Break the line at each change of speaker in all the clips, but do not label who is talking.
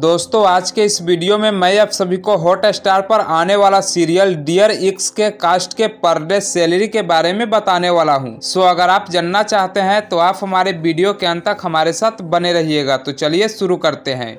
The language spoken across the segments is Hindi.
दोस्तों आज के इस वीडियो में मैं आप सभी को हॉट स्टार पर आने वाला सीरियल डियर इक्स के कास्ट के पर डे सैलरी के बारे में बताने वाला हूं। सो अगर आप जानना चाहते हैं तो आप हमारे वीडियो के अंत तक हमारे साथ बने रहिएगा तो चलिए शुरू करते हैं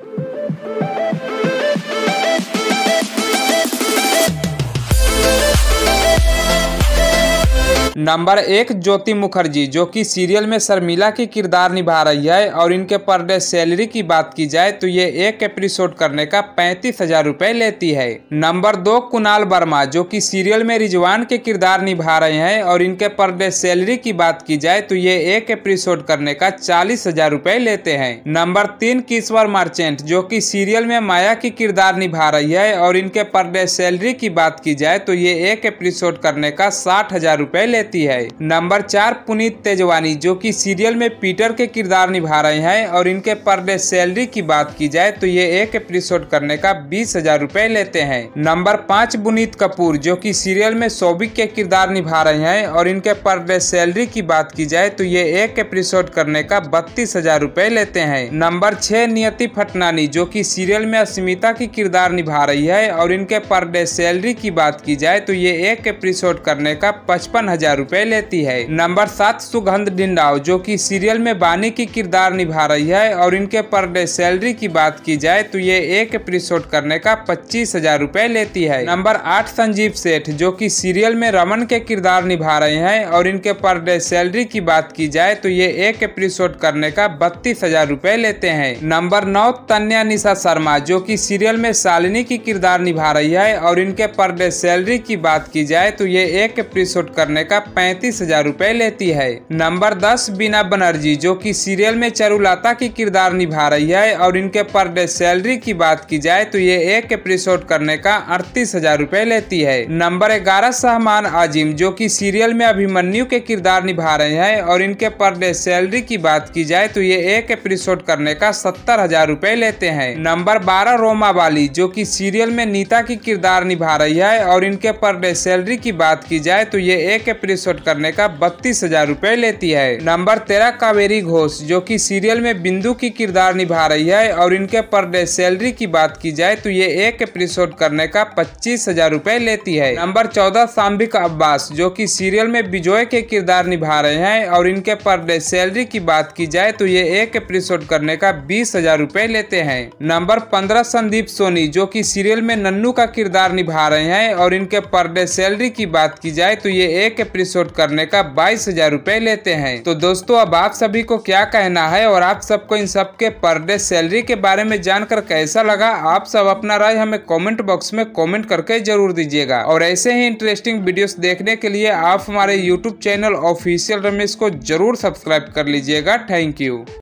नंबर एक ज्योति मुखर्जी जो कि सीरियल में शर्मिला की किरदार निभा रही है और इनके पर डे सैलरी की बात की जाए तो ये एक एपिसोड करने का पैंतीस हजार रूपए लेती है नंबर दो कुणाल वर्मा जो कि सीरियल में रिजवान के किरदार निभा रहे हैं और इनके पर डे सैलरी की बात की जाए तो ये एक एपिसोड करने का चालीस हजार रूपए लेते हैं नंबर तीन किश्वर मर्चेंट जो की सीरियल में माया की किरदार निभा रही है और इनके पर डे सैलरी की बात की जाए तो ये एक एपिसोड करने का साठ हजार रूपए लेते सकती है नंबर चार पुनीत तेजवानी जो कि सीरियल में पीटर के किरदार निभा रहे हैं और इनके पर डे सैलरी की बात की जाए तो ये एक एपिसोड करने का बीस हजार रूपए लेते हैं नंबर पाँच बुनीत कपूर जो कि सीरियल में सोबिक के किरदार निभा रहे हैं और इनके पर डे सैलरी की बात की जाए तो ये एक एपिसोड करने का बत्तीस हजार रूपए लेते हैं नंबर छह नियति फटनानी जो की सीरियल में अस्मिता की किरदार निभा रही है और इनके पर डे सैलरी की बात की जाए तो ये एक एपिसोड करने का पचपन हजार रुपए लेती है नंबर सात सुगंध डिंडाव जो कि सीरियल में बानी की किरदार निभा रही है और इनके पर डे सैलरी की बात की जाए तो ये एक एपिसोड करने का पच्चीस हजार रूपए लेती है नंबर आठ संजीव सेठ जो कि सीरियल में रमन के किरदार निभा रहे हैं और इनके पर डे सैलरी की बात की जाए तो ये एक एपिसोड करने का बत्तीस हजार रूपए लेते हैं नंबर नौ तन्या निशा शर्मा जो कि सीरियल में शालिनी की किरदार निभा रही है और इनके पर डे सैलरी की बात की जाए तो ये एक एपिसोड करने का पैंतीस हजार रूपए लेती है नंबर दस बीना बनर्जी जो कि सीरियल में चरुलाता की किरदार निभा रही है और इनके पर डे सैलरी की बात की जाए तो ये एक एपिसोड करने का अड़तीस हजार रूपए लेती है नंबर ग्यारह सहमान आजिम जो कि सीरियल में अभिमन्यु के किरदार निभा रहे हैं और इनके पर डे सैलरी की बात की जाए तो ये एक एपिसोड करने का सत्तर हजार रूपए लेते हैं नंबर बारह रोमा बाली जो की सीरियल में नीता की किरदार निभा रही है और इनके पर डे सैलरी की बात की जाए तो ये एक एपिसोड वीडियो शूट करने का बत्तीस हजार रूपए लेती है नंबर तेरह कावेरी घोष जो कि सीरियल में बिंदु की किरदार निभा रही है और इनके पर डे सैलरी की बात की जाए तो ये एक एपिसोड करने का पच्चीस हजार रूपए लेती है नंबर चौदह सांबिक अब्बास जो की सीरियल में विजोय के किरदार निभा रहे हैं और इनके पर डे सैलरी की बात की जाए तो ये एक एपिसोड करने का बीस हजार रूपए लेते हैं नंबर पंद्रह संदीप सोनी जो की सीरियल में नन्नू का किरदार निभा रहे हैं और इनके पर डे सैलरी की बात की जाए तो ये एक एपिसोड एपिसोड करने का बाईस हजार रूपए लेते हैं तो दोस्तों अब आप सभी को क्या कहना है और आप सबको इन सब के पर डे सैलरी के बारे में जानकर कैसा लगा आप सब अपना राय हमें कॉमेंट बॉक्स में कॉमेंट करके जरूर दीजिएगा और ऐसे ही इंटरेस्टिंग वीडियो देखने के लिए आप हमारे यूट्यूब चैनल ऑफिशियल रमेश को जरूर सब्सक्राइब कर लीजिएगा थैंक यू